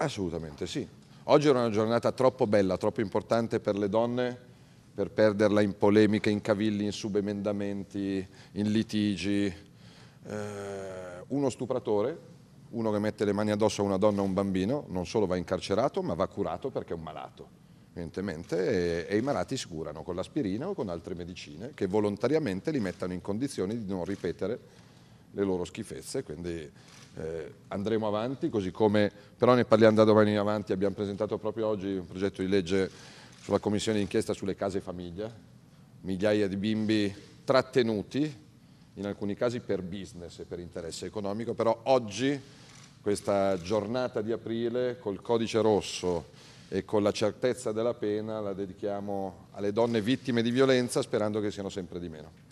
Assolutamente sì. Oggi era una giornata troppo bella, troppo importante per le donne per perderla in polemiche, in cavilli, in subemendamenti, in litigi. Eh, uno stupratore, uno che mette le mani addosso a una donna o a un bambino, non solo va incarcerato ma va curato perché è un malato, evidentemente, e, e i malati si curano con l'aspirina o con altre medicine che volontariamente li mettano in condizione di non ripetere le loro schifezze, quindi eh, andremo avanti, così come però ne parliamo da domani in avanti, abbiamo presentato proprio oggi un progetto di legge sulla commissione d'inchiesta sulle case famiglia, migliaia di bimbi trattenuti, in alcuni casi per business e per interesse economico, però oggi questa giornata di aprile col codice rosso e con la certezza della pena la dedichiamo alle donne vittime di violenza sperando che siano sempre di meno.